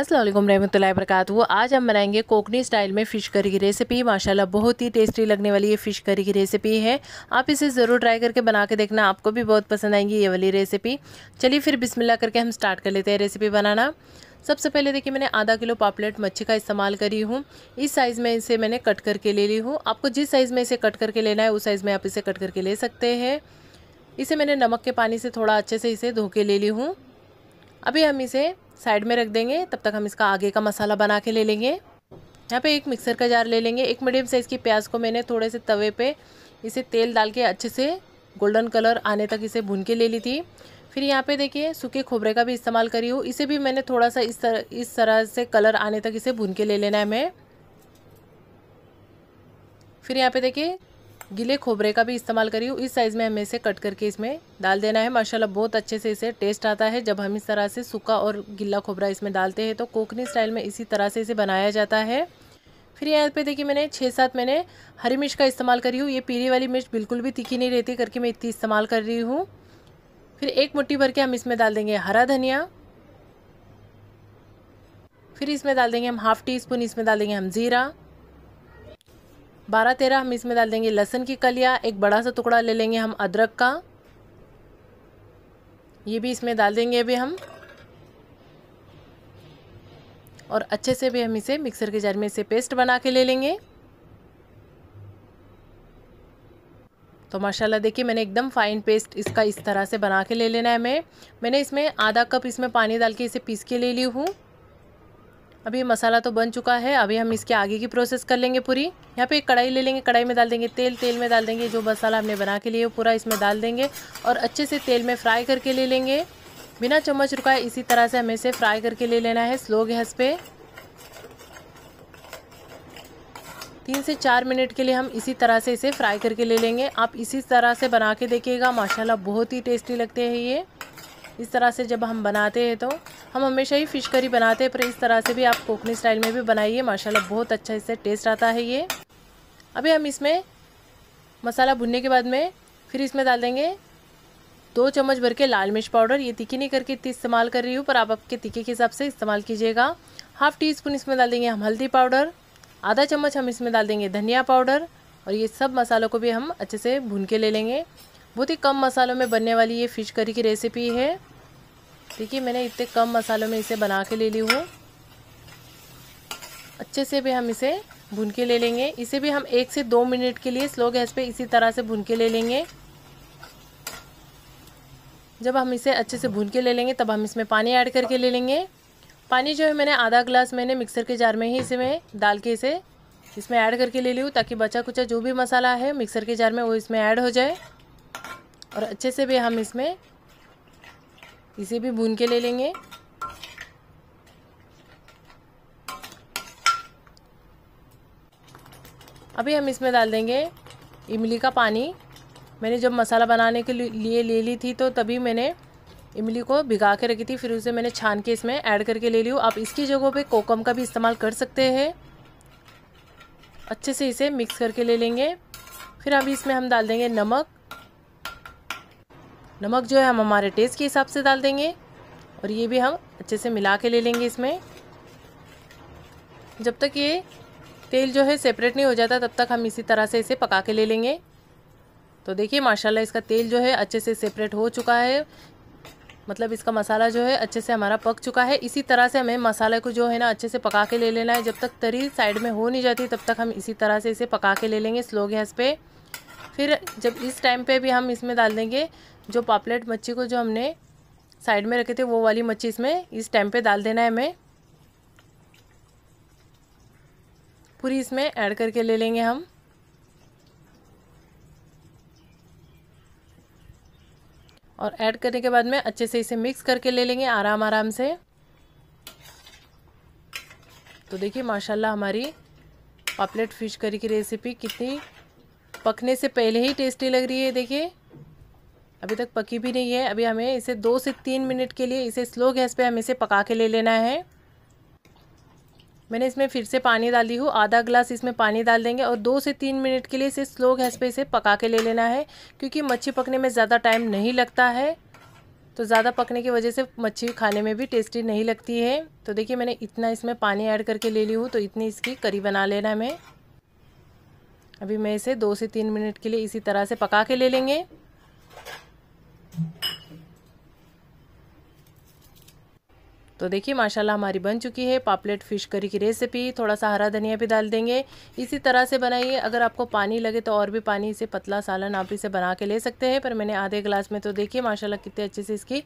असलम रहमतुल्लाह वरकत वो आज हम बनाएंगे कोकनी स्टाइल में फ़िश करी की रेसिपी माशाल्लाह बहुत ही टेस्टी लगने वाली ये फ़िश करी की रेसिपी है आप इसे ज़रूर ट्राई करके बना के देखना आपको भी बहुत पसंद आएंगी ये वाली रेसिपी चलिए फिर बिस्मिल्लाह करके हम स्टार्ट कर लेते हैं रेसिपी बनाना सबसे पहले देखिए मैंने आधा किलो पापलेट मच्छी का इस्तेमाल करी हूँ इस साइज़ में इसे मैंने कट करके ले ली हूँ आपको जिस साइज़ में इसे कट करके लेना है उस साइज़ में आप इसे कट करके ले सकते हैं इसे मैंने नमक के पानी से थोड़ा अच्छे से इसे धो के ले ली हूँ अभी हम इसे साइड में रख देंगे तब तक हम इसका आगे का मसाला बना के ले लेंगे यहाँ पे एक मिक्सर का जार ले लेंगे एक मीडियम साइज़ की प्याज को मैंने थोड़े से तवे पे इसे तेल डाल के अच्छे से गोल्डन कलर आने तक इसे भून के ले ली थी फिर यहाँ पे देखिए सूखे खोबरे का भी इस्तेमाल करी हूँ इसे भी मैंने थोड़ा सा इस तरह इस तरह से कलर आने तक इसे भून के ले लेना है हमें फिर यहाँ पे देखिए गीले खोबरे का भी इस्तेमाल करी हूँ इस साइज़ में हमें इसे कट करके इसमें डाल देना है माशाल्लाह बहुत अच्छे से इसे टेस्ट आता है जब हम इस तरह से सूखा और गीला खोबरा इसमें डालते हैं तो कोकनी स्टाइल में इसी तरह से इसे बनाया जाता है फिर यहाँ पे देखिए मैंने छः सात मैंने हरी मिर्च का इस्तेमाल करी हूँ ये पीली वाली मिर्च बिल्कुल भी तीखी नहीं रहती करके मैं इतनी इस्तेमाल कर रही हूँ फिर एक मुट्ठी भर के हम इसमें डाल देंगे हरा धनिया फिर इसमें डाल देंगे हम हाफ़ टी स्पून इसमें डाल देंगे हम ज़ीरा बारह तेरह हम इसमें डाल देंगे लहसुन की कलिया एक बड़ा सा टुकड़ा ले लेंगे हम अदरक का ये भी इसमें डाल देंगे अभी हम और अच्छे से भी हम इसे मिक्सर के जार में इसे पेस्ट बना के ले लेंगे तो माशाल्लाह देखिए मैंने एकदम फाइन पेस्ट इसका इस तरह से बना के ले लेना है हमें मैंने इसमें आधा कप इसमें पानी डाल के इसे पीस के ले ली हूँ अभी ये मसाला तो बन चुका है अभी हम इसके आगे की प्रोसेस कर लेंगे पूरी यहाँ पे एक कढ़ाई ले लेंगे कढ़ाई में डाल देंगे तेल तेल में डाल देंगे जो मसाला हमने बना के लिए पूरा इसमें डाल देंगे और अच्छे से तेल में फ्राई करके ले लेंगे बिना चम्मच रुकाए इसी तरह से हमें इसे फ्राई करके ले लेना है स्लो गैस पे तीन से चार मिनट के लिए हम इसी तरह से इसे फ्राई करके ले लेंगे आप इसी तरह से बना के देखिएगा माशाल्लाह बहुत ही टेस्टी लगते हैं ये इस तरह से जब हम बनाते हैं तो हम हमेशा ही फ़िश करी बनाते हैं पर इस तरह से भी आप कोकनी स्टाइल में भी बनाइए माशाल्लाह बहुत अच्छा इससे टेस्ट आता है ये अभी हम इसमें मसाला भुनने के बाद में फिर इसमें डाल देंगे दो चम्मच भर के लाल मिर्च पाउडर ये तीखी नहीं करके इतनी इस्तेमाल कर रही हूँ पर आप आपके तीखे के हिसाब से इस्तेमाल कीजिएगा हाफ़ टी स्पून इसमें डाल देंगे हम हल्दी पाउडर आधा चम्मच हम इसमें डाल देंगे धनिया पाउडर और ये सब मसालों को भी हम अच्छे से भून के ले लेंगे बहुत ही कम मसालों में बनने वाली ये फ़िश करी की रेसिपी है देखिए मैंने इतने कम मसालों में इसे बना के ले ली हूँ अच्छे से भी हम इसे भून के ले लेंगे इसे भी हम एक से दो मिनट के लिए स्लो गैस पे इसी तरह से भून के ले लेंगे जब हम इसे अच्छे से भून के ले लेंगे तब हम इसमें पानी ऐड करके ले लेंगे पानी जो है मैंने आधा ग्लास मैंने मिक्सर के जार में ही इसे मैं डाल के इसे इसमें ऐड करके ले ली हूँ ताकि बचा कुचा जो भी मसाला है मिक्सर के जार में वो इसमें ऐड हो जाए और अच्छे से भी हम इसमें इसे भी भून के ले लेंगे अभी हम इसमें डाल देंगे इमली का पानी मैंने जब मसाला बनाने के लिए ले ली थी तो तभी मैंने इमली को भिगा के रखी थी फिर उसे मैंने छान के इसमें ऐड करके ले ली आप इसकी जगह पे कोकम का भी इस्तेमाल कर सकते हैं अच्छे से इसे मिक्स करके ले लेंगे फिर अभी इसमें हम डाल देंगे नमक नमक जो है हम हमारे टेस्ट के हिसाब से डाल देंगे और ये भी हम अच्छे से मिला के ले लेंगे इसमें जब तक ये तेल जो है सेपरेट नहीं हो जाता तब तक हम इसी तरह से इसे पका के ले लेंगे तो देखिए माशाल्लाह इसका तेल जो है अच्छे से सेपरेट हो चुका है मतलब इसका मसाला जो है अच्छे से हमारा पक चुका है इसी तरह से हमें मसाले को जो है ना अच्छे से पका के ले लेना है जब तक तरी साइड में हो नहीं जाती तब तक हम इसी तरह से इसे पका के ले लेंगे स्लो गैस पे फिर जब इस टाइम पे भी हम इसमें डाल देंगे जो पापलेट मच्छी को जो हमने साइड में रखे थे वो वाली मच्छी इसमें इस टाइम पे डाल देना है हमें पूरी इसमें ऐड करके ले लेंगे हम और ऐड करने के बाद में अच्छे से इसे मिक्स करके ले लेंगे आराम आराम से तो देखिए माशाल्लाह हमारी पापलेट फिश करी की रेसिपी कितनी पकने से पहले ही टेस्टी लग रही है देखिए अभी तक पकी भी नहीं है अभी हमें इसे दो से तीन मिनट के लिए इसे स्लो गैस पे हमें इसे पका के ले लेना है मैंने इसमें फिर से पानी डाली हूँ आधा ग्लास इसमें पानी डाल देंगे और दो से तीन मिनट के लिए इसे स्लो गैस पे इसे पका के ले लेना है क्योंकि मच्छी पकने में ज़्यादा टाइम नहीं लगता है तो ज़्यादा पकने की वजह से मच्छी खाने में भी टेस्टी नहीं लगती है तो देखिए मैंने इतना इसमें पानी ऐड करके ले ली हूँ तो इतनी इसकी करी बना लेना हमें अभी मैं इसे दो से तीन मिनट के लिए इसी तरह से पका के ले लेंगे तो देखिए माशाल्लाह हमारी बन चुकी है पापलेट फिश करी की रेसिपी थोड़ा सा हरा धनिया भी डाल देंगे इसी तरह से बनाइए अगर आपको पानी लगे तो और भी पानी इसे पतला सालन आप इसे बना के ले सकते हैं पर मैंने आधे गिलास में तो देखिए माशाल्लाह कितने अच्छे से इसकी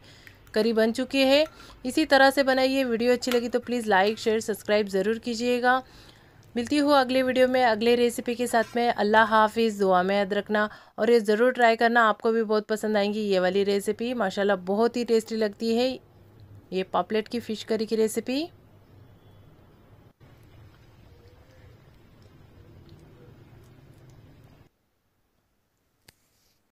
करी बन चुकी है इसी तरह से बनाइए वीडियो अच्छी लगी तो प्लीज़ लाइक शेयर सब्सक्राइब ज़रूर कीजिएगा मिलती हूँ अगले वीडियो में अगले रेसिपी के साथ में अल्लाह हाफिज़ दुआ में याद रखना और ये ज़रूर ट्राई करना आपको भी बहुत पसंद आएंगी ये वाली रेसिपी माशाल्लाह बहुत ही टेस्टी लगती है ये पापलेट की फ़िश करी की रेसिपी